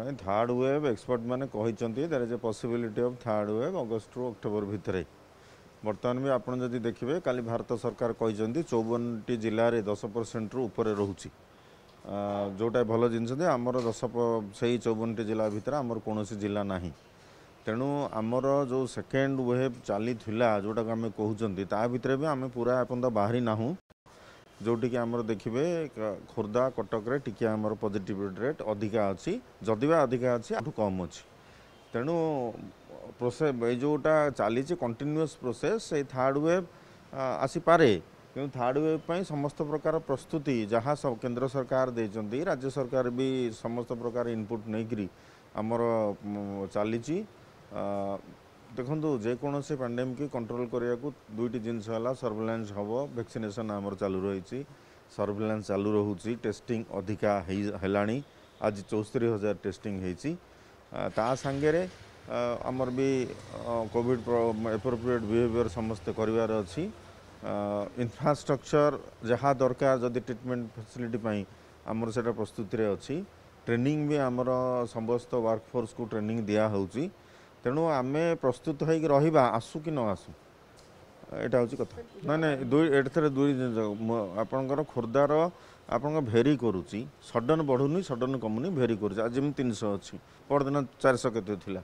মানে third wave expert মানে কিন্তু there is a possibility of third wave August রু অক্টোবর ভিতরে বর্তমান বি আপনার যদি দেখবে কালি ভারত সরকার কিন্তু চৌবনটি জেলার দশ পরসেন্টর উপরে রয়েছে ଯେଉଁଟା ଭଲ ଜିନିଷ ଯେ ଆମର ଦଶ ସେଇ ଚଉବନଟି ଜିଲ୍ଲା ଭିତରେ ଆମର କୌଣସି ଜିଲ୍ଲା ନାହିଁ ତେଣୁ ଆମର ଯେଉଁ ସେକେଣ୍ଡ ୱେଭ୍ ଚାଲିଥିଲା ଯେଉଁଟାକୁ ଆମେ କହୁଛନ୍ତି ତା ଭିତରେ ବି ଆମେ ପୁରା ଏପର୍ଯ୍ୟନ୍ତ ବାହାରି ନାହୁଁ ଯେଉଁଠିକି ଆମର ଦେଖିବେ ଖୋର୍ଦ୍ଧା କଟକରେ ଟିକିଏ ଆମର ପଜିଟିଭିଟି ରେଟ୍ ଅଧିକା ଅଛି ଯଦି ବା ଅଧିକା ଅଛି ଆଠୁ କମ୍ ଅଛି ତେଣୁ ପ୍ରୋସେ ଏଇ ଯେଉଁଟା ଚାଲିଛି କଣ୍ଟିନ୍ୟୁଅସ୍ ପ୍ରୋସେସ୍ ସେଇ ଥାର୍ଡ଼ ୱେଭ୍ ଆସିପାରେ କିନ୍ତୁ ଥାର୍ଡ଼ ୱେଭ୍ ପାଇଁ ସମସ୍ତ ପ୍ରକାର ପ୍ରସ୍ତୁତି ଯାହା କେନ୍ଦ୍ର ସରକାର ଦେଇଛନ୍ତି ରାଜ୍ୟ ସରକାର ବି ସମସ୍ତ ପ୍ରକାର ଇନପୁଟ୍ ନେଇକରି ଆମର ଚାଲିଛି ଦେଖନ୍ତୁ ଯେକୌଣସି ପାଣ୍ଡେମିକ କଣ୍ଟ୍ରୋଲ କରିବାକୁ ଦୁଇଟି ଜିନିଷ ହେଲା ସର୍ଭେଲାନ୍ସ ହେବ ଭ୍ୟାକ୍ସିନେସନ୍ ଆମର ଚାଲୁ ରହିଛି ସର୍ଭେଲାନ୍ସ ଚାଲୁ ରହୁଛି ଟେଷ୍ଟିଂ ଅଧିକା ହେଇ ହେଲାଣି ଆଜି ଚଉସ୍ତରୀ ହଜାର ଟେଷ୍ଟିଂ ହେଇଛି ତା ସାଙ୍ଗରେ ଆମର ବି କୋଭିଡ଼ ଏପ୍ରୋପ୍ରିଏଟ୍ ବିହେଭିଅର ସମସ୍ତେ କରିବାର ଅଛି ଇନଫ୍ରାଷ୍ଟ୍ରକ୍ଚର ଯାହା ଦରକାର ଯଦି ଟ୍ରିଟମେଣ୍ଟ ଫାସିଲିଟି ପାଇଁ ଆମର ସେଇଟା ପ୍ରସ୍ତୁତିରେ ଅଛି ଟ୍ରେନିଂ ବି ଆମର ସମସ୍ତ ୱାର୍କଫୋର୍ସକୁ ଟ୍ରେନିଂ ଦିଆହେଉଛି ତେଣୁ ଆମେ ପ୍ରସ୍ତୁତ ହୋଇକି ରହିବା ଆସୁ କି ନ ଆସୁ ଏଇଟା ହେଉଛି କଥା ନାଇଁ ନାଇଁ ଦୁଇ ଏଠାରେ ଦୁଇ ଜିନିଷ ଆପଣଙ୍କର ଖୋର୍ଦ୍ଧାର ଆପଣଙ୍କ ଭେରି କରୁଛି ସଡନ୍ ବଢ଼ୁନି ସଡନ୍ କମୁନି ଭେରି କରୁଛି ଆଜି ଯେମିତି ତିନିଶହ ଅଛି ପରଦିନ ଚାରିଶହ କେତେ ଥିଲା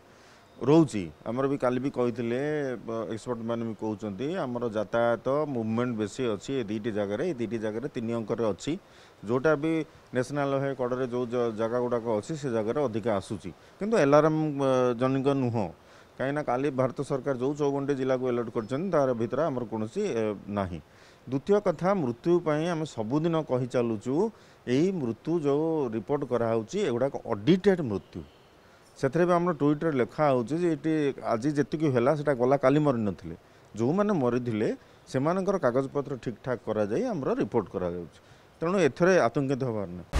ରହୁଛି ଆମର ବି କାଲି ବି କହିଥିଲେ ଏକ୍ସପର୍ଟମାନେ ବି କହୁଛନ୍ତି ଆମର ଯାତାୟାତ ମୁଭମେଣ୍ଟ ବେଶୀ ଅଛି ଏ ଦୁଇଟି ଜାଗାରେ ଏ ଦୁଇଟି ଜାଗାରେ ତିନି ଅଙ୍କରେ ଅଛି ଯେଉଁଟା ବି ନ୍ୟାସନାଲ୍ ହାଇୱେ କଡ଼ରେ ଯେଉଁ ଜାଗା ଗୁଡ଼ାକ ଅଛି ସେ ଜାଗାରେ ଅଧିକା ଆସୁଛି କିନ୍ତୁ ଏଲାରାମ୍ ଜନିକ ନୁହଁ କାହିଁକିନା କାଲି ଭାରତ ସରକାର ଯେଉଁ ଚଉବନଟି ଜିଲ୍ଲାକୁ ଏଲର୍ଟ କରିଛନ୍ତି ତାର ଭିତରେ ଆମର କୌଣସି ନାହିଁ ଦ୍ୱିତୀୟ କଥା ମୃତ୍ୟୁ ପାଇଁ ଆମେ ସବୁଦିନ କହିଚାଲୁଛୁ ଏହି ମୃତ୍ୟୁ ଯେଉଁ ରିପୋର୍ଟ କରାହେଉଛି ଏଗୁଡ଼ାକ ଅଡିଟେଡ଼୍ ମୃତ୍ୟୁ ସେଥିରେ ବି ଆମର ଟୁଇଟ୍ରେ ଲେଖା ହେଉଛି ଯେ ଏଇଠି ଆଜି ଯେତିକି ହେଲା ସେଇଟା ଗଲା କାଲି ମରିନଥିଲେ ଯେଉଁମାନେ ମରିଥିଲେ ସେମାନଙ୍କର କାଗଜପତ୍ର ଠିକ୍ ଠାକ୍ କରାଯାଇ ଆମର ରିପୋର୍ଟ କରାଯାଉଛି ତେଣୁ ଏଥିରେ ଆତଙ୍କିତ ହେବାର ନାହିଁ